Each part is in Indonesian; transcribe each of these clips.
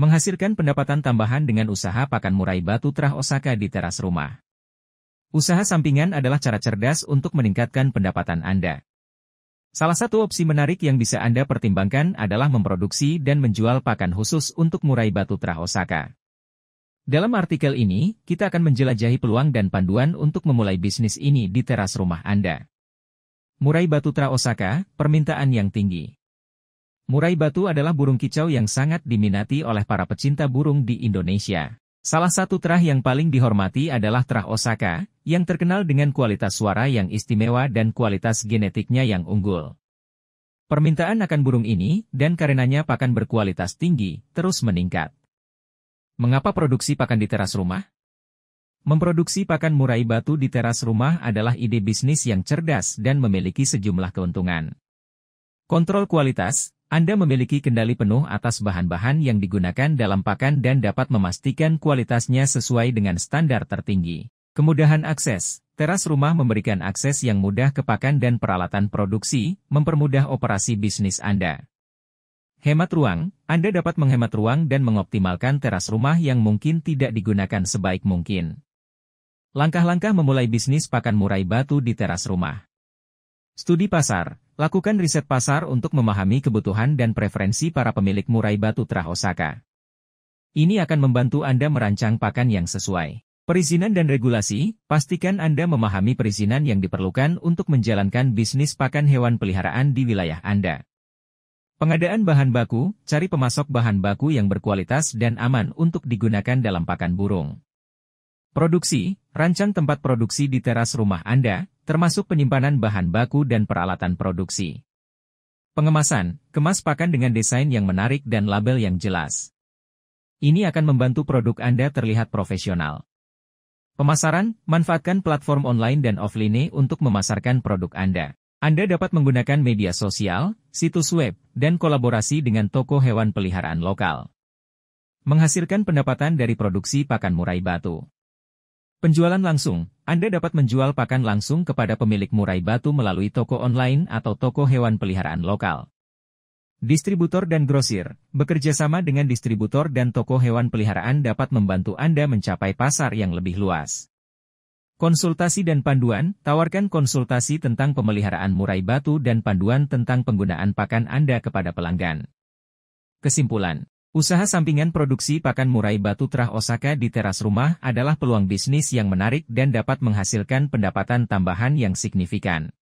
menghasilkan pendapatan tambahan dengan usaha pakan murai batu terah Osaka di teras rumah. Usaha sampingan adalah cara cerdas untuk meningkatkan pendapatan Anda. Salah satu opsi menarik yang bisa Anda pertimbangkan adalah memproduksi dan menjual pakan khusus untuk murai batu terah Osaka. Dalam artikel ini, kita akan menjelajahi peluang dan panduan untuk memulai bisnis ini di teras rumah Anda. Murai batu terah Osaka, permintaan yang tinggi. Murai batu adalah burung kicau yang sangat diminati oleh para pecinta burung di Indonesia. Salah satu terah yang paling dihormati adalah terah Osaka, yang terkenal dengan kualitas suara yang istimewa dan kualitas genetiknya yang unggul. Permintaan akan burung ini, dan karenanya pakan berkualitas tinggi, terus meningkat. Mengapa produksi pakan di teras rumah? Memproduksi pakan murai batu di teras rumah adalah ide bisnis yang cerdas dan memiliki sejumlah keuntungan. Kontrol kualitas, anda memiliki kendali penuh atas bahan-bahan yang digunakan dalam pakan dan dapat memastikan kualitasnya sesuai dengan standar tertinggi. Kemudahan akses, teras rumah memberikan akses yang mudah ke pakan dan peralatan produksi, mempermudah operasi bisnis Anda. Hemat ruang, Anda dapat menghemat ruang dan mengoptimalkan teras rumah yang mungkin tidak digunakan sebaik mungkin. Langkah-langkah memulai bisnis pakan murai batu di teras rumah. Studi pasar, Lakukan riset pasar untuk memahami kebutuhan dan preferensi para pemilik murai batu terah Osaka. Ini akan membantu Anda merancang pakan yang sesuai. Perizinan dan regulasi, pastikan Anda memahami perizinan yang diperlukan untuk menjalankan bisnis pakan hewan peliharaan di wilayah Anda. Pengadaan bahan baku, cari pemasok bahan baku yang berkualitas dan aman untuk digunakan dalam pakan burung. Produksi, rancang tempat produksi di teras rumah Anda, termasuk penyimpanan bahan baku dan peralatan produksi. Pengemasan, kemas pakan dengan desain yang menarik dan label yang jelas. Ini akan membantu produk Anda terlihat profesional. Pemasaran, manfaatkan platform online dan offline untuk memasarkan produk Anda. Anda dapat menggunakan media sosial, situs web, dan kolaborasi dengan toko hewan peliharaan lokal. Menghasilkan pendapatan dari produksi pakan murai batu. Penjualan langsung, Anda dapat menjual pakan langsung kepada pemilik murai batu melalui toko online atau toko hewan peliharaan lokal. Distributor dan grosir, bekerja sama dengan distributor dan toko hewan peliharaan dapat membantu Anda mencapai pasar yang lebih luas. Konsultasi dan panduan, tawarkan konsultasi tentang pemeliharaan murai batu dan panduan tentang penggunaan pakan Anda kepada pelanggan. Kesimpulan Usaha sampingan produksi pakan murai batu terah Osaka di teras rumah adalah peluang bisnis yang menarik dan dapat menghasilkan pendapatan tambahan yang signifikan.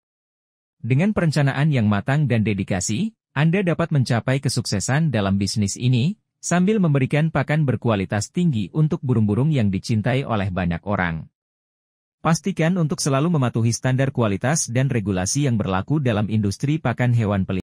Dengan perencanaan yang matang dan dedikasi, Anda dapat mencapai kesuksesan dalam bisnis ini, sambil memberikan pakan berkualitas tinggi untuk burung-burung yang dicintai oleh banyak orang. Pastikan untuk selalu mematuhi standar kualitas dan regulasi yang berlaku dalam industri pakan hewan peliharaan.